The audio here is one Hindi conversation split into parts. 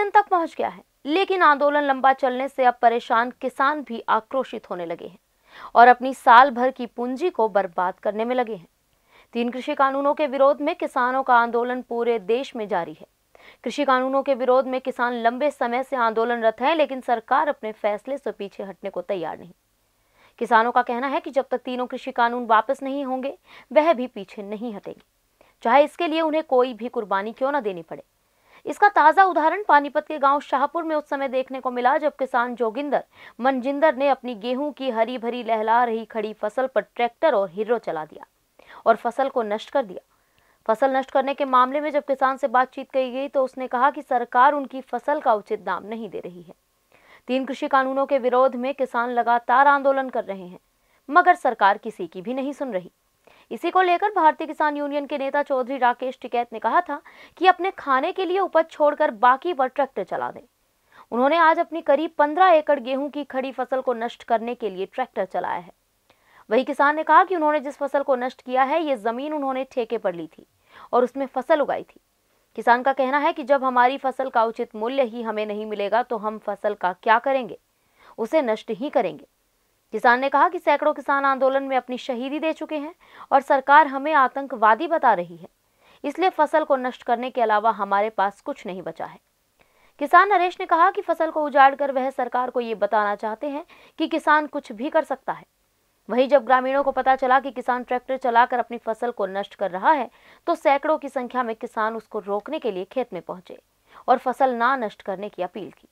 दिन तक पहुंच गया है लेकिन आंदोलन लंबा चलने से अब परेशान किसान भी आक्रोशित होने लगे हैं और अपनी साल भर की पूंजी को बर्बाद करने में लगे हैं तीन कृषि कानूनों के विरोध में किसानों का आंदोलन पूरे देश में जारी है कृषि कानूनों के विरोध में किसान लंबे समय से आंदोलनरत हैं लेकिन सरकार अपने फैसले से पीछे हटने को तैयार नहीं किसानों का कहना है कि जब तक तीनों कृषि कानून वापस नहीं होंगे वह भी पीछे नहीं हटेंगे चाहे इसके लिए उन्हें कोई भी कुर्बानी क्यों ना देनी पड़े इसका ताज़ा उदाहरण पानीपत के गांव शाहपुर में उस समय देखने को मिला जब किसान जोगिंदर मनजिंदर ने अपनी गेहूं की हरी भरी लहला रही खड़ी फसल पर ट्रैक्टर और हीरो चला दिया और फसल को नष्ट कर दिया फसल नष्ट करने के मामले में जब किसान से बातचीत की गई तो उसने कहा कि सरकार उनकी फसल का उचित दाम नहीं दे रही है तीन कृषि कानूनों के विरोध में किसान लगातार आंदोलन कर रहे हैं मगर सरकार किसी की भी नहीं सुन रही इसी को लेकर भारतीय किसान यूनियन के नेता चौधरी राकेश टिकैत ने कहा था कि अपने खाने के लिए उपज छोड़कर बाकी पर ट्रैक्टर चला दें उन्होंने आज अपनी करीब पंद्रह एकड़ गेहूं की खड़ी फसल को नष्ट करने के लिए ट्रैक्टर चलाया है वही किसान ने कहा कि उन्होंने जिस फसल को नष्ट किया है ये जमीन उन्होंने ठेके पर ली थी और उसमें फसल उगाई थी किसान का कहना है कि जब हमारी फसल का उचित मूल्य ही हमें नहीं मिलेगा तो हम फसल का क्या करेंगे उसे नष्ट ही करेंगे किसान ने कहा कि सैकड़ों किसान आंदोलन में अपनी शहीदी दे चुके हैं और सरकार हमें आतंकवादी बता रही है इसलिए फसल को नष्ट करने के अलावा हमारे पास कुछ नहीं बचा है किसान नरेश ने कहा कि फसल को उजाड़ कर वह सरकार को ये बताना चाहते हैं कि किसान कुछ भी कर सकता है वही जब ग्रामीणों को पता चला कि किसान ट्रैक्टर चलाकर अपनी फसल को नष्ट कर रहा है तो सैकड़ों की संख्या में किसान उसको रोकने के लिए खेत में पहुंचे और फसल ना नष्ट करने की अपील की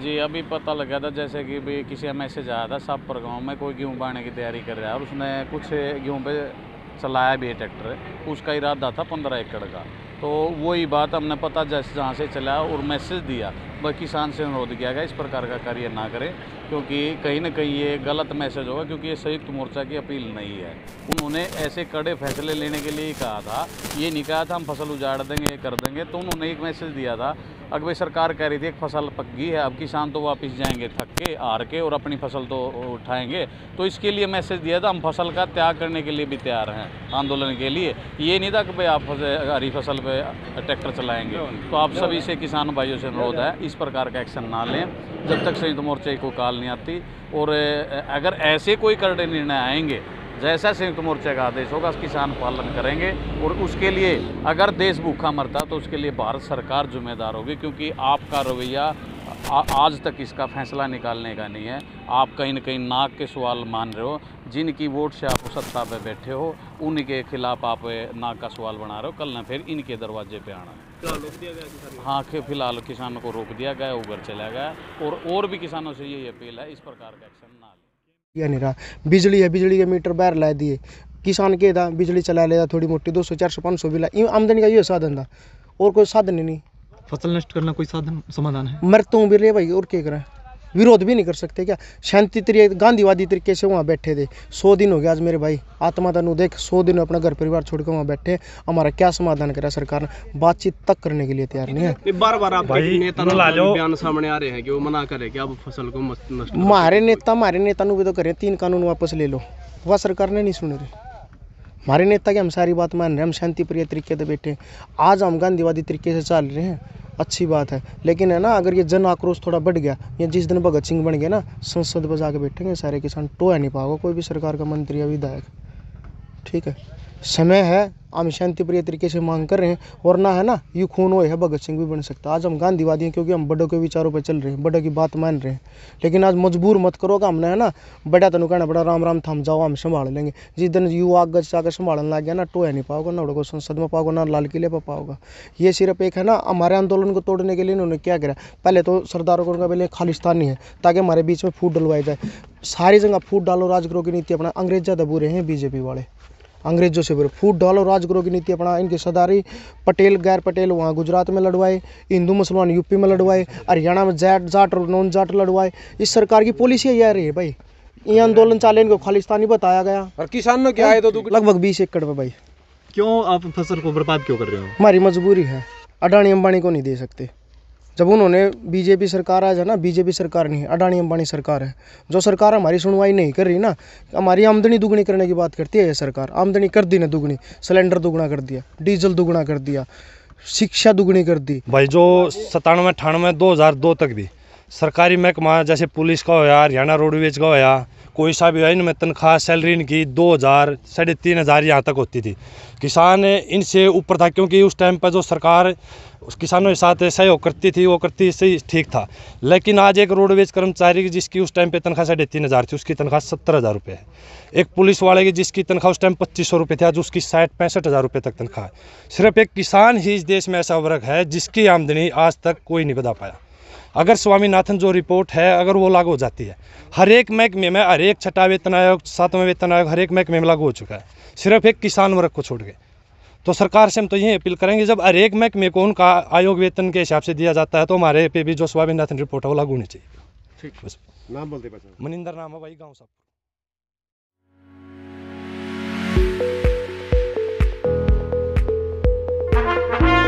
जी अभी पता लगा था जैसे कि भी किसी का मैसेज आया था सापर गाँव में कोई गेहूँ बाढ़ने की तैयारी कर रहा है और उसने कुछ गेहूँ पे चलाया भी है ट्रैक्टर उसका इरादा था पंद्रह एकड़ का तो वही बात हमने पता जैसे जहाँ से चला और मैसेज दिया वह किसान से अनुरोध किया गया इस प्रकार का कार्य ना करें क्योंकि कहीं ना कहीं ये गलत मैसेज होगा क्योंकि ये संयुक्त मोर्चा की अपील नहीं है उन्होंने ऐसे कड़े फैसले लेने के लिए कहा था ये नहीं कहा था हम फसल उजाड़ देंगे ये कर देंगे तो उन्होंने एक मैसेज दिया था भाई सरकार कह रही थी एक फसल पक गई है अब किसान तो वापस जाएंगे थक के हार के और अपनी फसल तो उठाएंगे तो इसके लिए मैसेज दिया था हम फसल का त्याग करने के लिए भी तैयार हैं आंदोलन के लिए ये नहीं था कि भाई आप हरी फसल पे ट्रैक्टर चलाएंगे तो आप सभी से किसान भाइयों से अनुरोध है इस प्रकार का एक्शन ना लें जब तक संयुक्त मोर्चे को काल नहीं आती और अगर ऐसे कोई कड़े निर्णय आएंगे जैसा संयुक्त मोर्चा का आदेश होगा किसान पालन करेंगे और उसके लिए अगर देश भूखा मरता तो उसके लिए भारत सरकार जिम्मेदार होगी क्योंकि आपका रवैया आज तक इसका फैसला निकालने का नहीं है आप कहीं ना कहीं नाक के सवाल मान रहे हो जिनकी वोट से आप सत्ता पे बैठे हो उनके खिलाफ आप नाक का सवाल बना रहे हो कल ना फिर इनके दरवाजे पे आना है हाँ के फिलहाल किसानों को रोक दिया गया उबर चला गया और और भी किसानों से यही अपील है इस प्रकार का एक्शन ना लें नहीं बिजली है बिजली के मीटर बाहर ला दिए किसान के था बिजली चला लेता थोड़ी मोटी दो सौ चार सौ पाँच सौ भी ला आमदनी का ये साधन था और कोई साधन ही नहीं फसल नष्ट करना कोई साधन समाधान है मरता हूँ भी रे भाई और क्या करें विरोध भी नहीं कर सकते क्या शांति तरीके गांधीवादी तरीके से वहाँ बैठे थे सौ दिन हो गया आज मेरे भाई आत्मा तनु देख सौ दिन अपना घर परिवार छोड़ के वहाँ बैठे हमारा क्या समाधान करा सरकार ने बातचीत तक करने के लिए तैयार नहीं है बार बार आप नेता बयान सामने आ रहे हैं कि वो मना करे कि आप फसल को हमारे नेता हमारे नेता भी तो करे तीन कानून वापस ले लो वह सरकार ने नहीं सुन रही हमारे नेता की हम सारी बात मान रहे हम शांति प्रिय तरीके से बैठे आज हम गांधीवादी तरीके से चल रहे हैं अच्छी बात है लेकिन है ना अगर ये जन आक्रोश थोड़ा बढ़ गया या जिस दिन भगत सिंह बन गया ना संसद पर जाके बैठेंगे सारे किसान टोह तो नहीं पाओगे कोई भी सरकार का मंत्री या विधायक ठीक है समय है हम शांति प्रिय तरीके से मांग कर रहे हैं वरना है ना ये खून वो है भगत सिंह भी बन सकता आज हम गांधीवादी हैं क्योंकि हम बड़ों के विचारों पर चल रहे हैं बड़ों की बात मान रहे हैं लेकिन आज मजबूर मत करो का हमने है ना बड़ा तेन कहना बड़ा राम राम थाम जाओ हम संभाल लेंगे जिस दिन युवा आगे से संभालने लग गया ना टोया नहीं पाओगे ना उड़को संसद में पाओगे ना लाल किले पर पाओगे ये सिर्फ एक है ना हमारे आंदोलन को तोड़ने के लिए इन्होंने क्या करा पहले तो सरदारों को उनका पहले खालिस्तानी है ताकि हमारे बीच में फूट डलवाई जाए सारी जगह फूट डालो राज करो की नीति अपना अंग्रेज ज़्यादा बुरे हैं बीजेपी वाले अंग्रेज़ों से विरोध फूट डालो राजगुरु की नीति अपना इनके सदारी पटेल गैर पटेल वहाँ गुजरात में लड़वाए हिंदू मुसलमान यूपी में लड़वाए हरियाणा में जैट जाट और नॉन जाट लड़वाए इस सरकार की पॉलिसी यह रही है भाई ये आंदोलन चाले इनको खालिस्तानी बताया गया और किसानों क्या है तो लगभग बीस एकड़ में भाई क्यों आप फसल को बर्बाद क्यों कर रहे हो हमारी मजबूरी है अडानी अंबानी को नहीं दे सकते जब उन्होंने बीजेपी सरकार आज है ना बीजेपी सरकार नहीं अडानी अंबानी सरकार है जो सरकार हमारी सुनवाई नहीं कर रही ना हमारी आमदनी दुगनी करने की बात करती है ये सरकार आमदनी कर दी ना दुगनी सिलेंडर दुगना कर दिया डीजल दुगना कर दिया शिक्षा दुगनी कर दी भाई जो सतानवे अठानवे दो हजार दो तक भी सरकारी महकमा जैसे पुलिस का होया हरियाणा रोडवेज का होया कोई सा भी इनमें तनख्वाह सैलरी इनकी दो हज़ार साढ़े तीन हज़ार यहाँ तक होती थी किसान इनसे ऊपर था क्योंकि उस टाइम पर जो सरकार उस किसानों के साथ सहयोग करती थी वो करती सही ठीक था लेकिन आज एक रोडवेज कर्मचारी की जिसकी उस टाइम पे तनख्वाह साढ़े तीन हज़ार थी उसकी तनख्वाह सत्तर हज़ार रुपये है एक पुलिस वाले की जिसकी तनख्वाह उस टाइम पच्चीस सौ रुपये थी आज उसकी साठ पैंसठ हज़ार रुपये तक तनख्वाह है सिर्फ एक किसान ही इस देश में ऐसा वर्ग है जिसकी आमदनी आज तक कोई नहीं बता पाया अगर स्वामीनाथन जो रिपोर्ट है अगर वो लागू हो जाती है हर एक महकमे में हर एक छठा वेतन आयोग सातवा वेतन आयोग हर एक महकमे में लागू हो चुका है सिर्फ एक किसान वर्ग को छोड़ के तो सरकार से हम तो यही अपील करेंगे जब हर एक महकमे को उनका आयोग वेतन के हिसाब से दिया जाता है तो हमारे पे भी जो स्वामीनाथन रिपोर्ट है वो लागू होनी चाहिए ठीक नाम बोलते मनिंदर नाम है भाई गाँव साहब